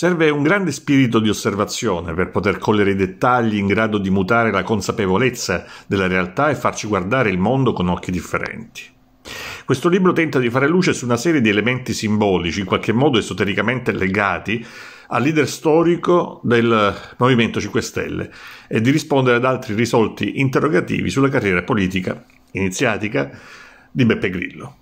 Serve un grande spirito di osservazione per poter cogliere i dettagli in grado di mutare la consapevolezza della realtà e farci guardare il mondo con occhi differenti. Questo libro tenta di fare luce su una serie di elementi simbolici, in qualche modo esotericamente legati, al leader storico del Movimento 5 Stelle e di rispondere ad altri risolti interrogativi sulla carriera politica iniziatica di Beppe Grillo.